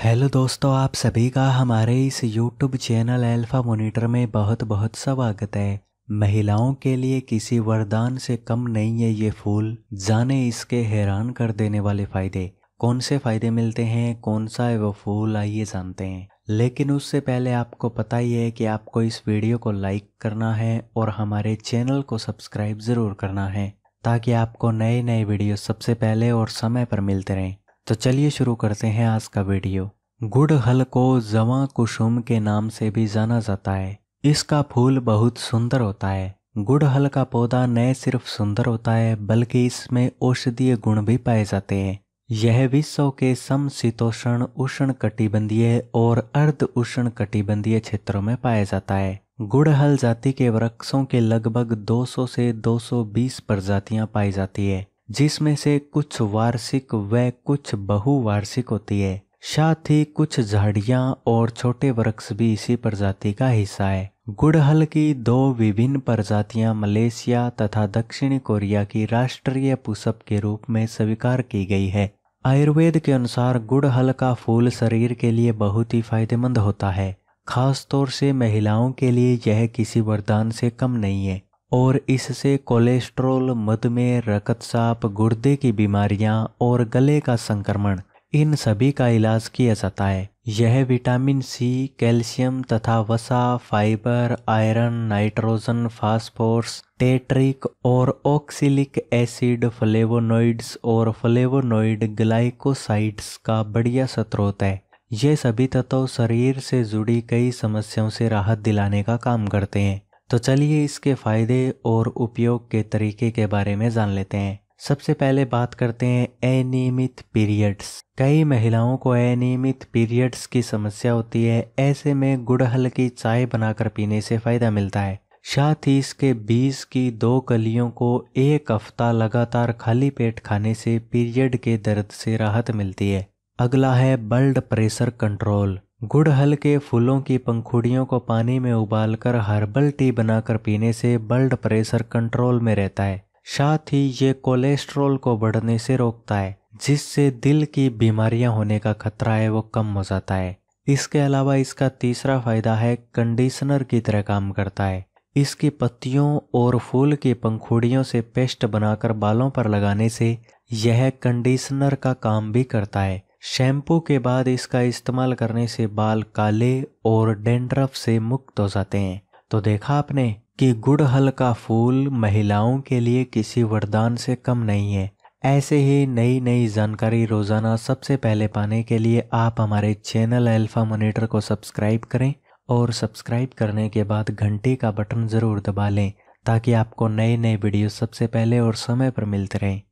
hello दोस्तों आप सभी का हमारे इस यूट्यूब चैनल एल्फा मोनिटर में बहुत बहुत स्वागत है महिलाओं के लिए किसी वरदान से कम नहीं है ये फूल जाने इसके हैरान कर देने वाले फायदे कौन से फायदे मिलते हैं कौन सा है वो फूल आइए जानते हैं लेकिन उससे पहले आपको पता ही है कि आपको इस वीडियो को लाइक करना है और हमारे चैनल को सब्सक्राइब ज़रूर करना है ताकि आपको नए नए वीडियो सबसे पहले और समय पर मिलते रहें तो चलिए शुरू करते हैं आज का वीडियो गुड़ हल को जवा कुसुम के नाम से भी जाना जाता है इसका फूल बहुत सुंदर होता है गुड़हल का पौधा न सिर्फ सुंदर होता है बल्कि इसमें औषधीय गुण भी पाए जाते हैं यह विश्व के समशीतोषण उष्ण कटिबंधीय और अर्ध उष्ण कटिबंधीय क्षेत्रों में पाया जाता है गुड़हल जाति के वृक्षों के लगभग 200 से 220 प्रजातियां पाई जाती है जिसमें से कुछ वार्षिक व कुछ बहुवार्षिक होती है साथ ही कुछ झाड़िया और छोटे वृक्ष भी इसी प्रजाति का हिस्सा है गुड़हल की दो विभिन्न प्रजातियां मलेशिया तथा दक्षिण कोरिया की राष्ट्रीय पुष्प के रूप में स्वीकार की गई है आयुर्वेद के अनुसार गुड़हल का फूल शरीर के लिए बहुत ही फायदेमंद होता है खास तौर से महिलाओं के लिए यह किसी वरदान से कम नहीं है और इससे कोलेस्ट्रोल मधुमेह रकत साप गुर्दे की बीमारियां और गले का संक्रमण इन सभी का इलाज किया जाता है यह विटामिन सी कैल्शियम तथा वसा fibre iron nitrogen phosphorus tartaric और ऑक्सिलिक एसिड फ्लेवोनोइड्स और फ्लेवोनोइड ग्लाइकोसाइड्स का बढ़िया स्रोत है ये सभी तत्व शरीर से जुड़ी कई समस्याओं से राहत दिलाने का काम करते हैं तो चलिए इसके फ़ायदे और उपयोग के तरीके के बारे में जान लेते हैं सबसे पहले बात करते हैं अनियमित पीरियड्स कई महिलाओं को अनियमित पीरियड्स की समस्या होती है ऐसे में गुड़हल की चाय बनाकर पीने से फ़ायदा मिलता है साथ ही इसके बीज की दो कलियों को एक हफ्ता लगातार खाली पेट खाने से पीरियड के दर्द से राहत मिलती है अगला है ब्लड प्रेशर कंट्रोल गुड़हल के फूलों की पंखुड़ियों को पानी में उबालकर हर्बल टी बनाकर पीने से ब्लड प्रेशर कंट्रोल में रहता है साथ ही ये कोलेस्ट्रॉल को बढ़ने से रोकता है जिससे दिल की बीमारियां होने का खतरा है वो कम हो जाता है इसके अलावा इसका तीसरा फायदा है कंडीशनर की तरह काम करता है इसकी पत्तियों और फूल की पंखुड़ियों से पेस्ट बनाकर बालों पर लगाने से यह कंडीशनर का काम भी करता है शैम्पू के बाद इसका इस्तेमाल करने से बाल काले और डेंड्रफ से मुक्त हो जाते हैं तो देखा आपने कि गुड़हल का फूल महिलाओं के लिए किसी वरदान से कम नहीं है ऐसे ही नई नई जानकारी रोज़ाना सबसे पहले पाने के लिए आप हमारे चैनल अल्फा मोनिटर को सब्सक्राइब करें और सब्सक्राइब करने के बाद घंटी का बटन ज़रूर दबा लें ताकि आपको नए नए वीडियो सबसे पहले और समय पर मिलते रहें